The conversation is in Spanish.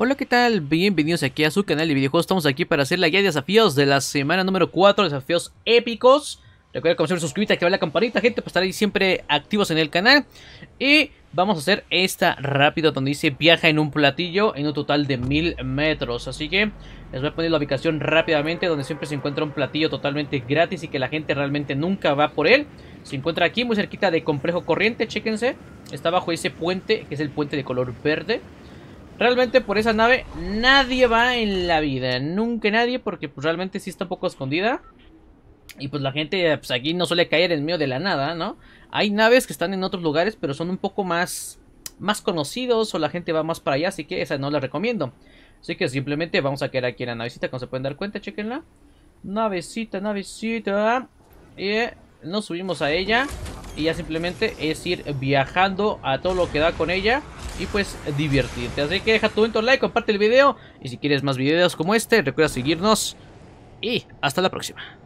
Hola, ¿qué tal? Bienvenidos aquí a su canal de videojuegos. Estamos aquí para hacer la guía de desafíos de la semana número 4, desafíos épicos. Recuerda como siempre que activar la campanita, gente, para estar ahí siempre activos en el canal. Y vamos a hacer esta rápida donde dice viaja en un platillo en un total de mil metros. Así que les voy a poner la ubicación rápidamente donde siempre se encuentra un platillo totalmente gratis y que la gente realmente nunca va por él. Se encuentra aquí muy cerquita de Complejo Corriente, chéquense. Está bajo ese puente, que es el puente de color verde. Realmente por esa nave nadie va en la vida, nunca nadie, porque pues, realmente sí está un poco escondida. Y pues la gente pues, aquí no suele caer en medio de la nada, ¿no? Hay naves que están en otros lugares, pero son un poco más, más conocidos o la gente va más para allá, así que esa no la recomiendo. Así que simplemente vamos a quedar aquí en la navecita, como se pueden dar cuenta, chequenla. Navecita, navecita. Y nos subimos a ella y ya simplemente es ir viajando a todo lo que da con ella y pues divertirte. Así que deja tu momento like, comparte el video y si quieres más videos como este, recuerda seguirnos y hasta la próxima.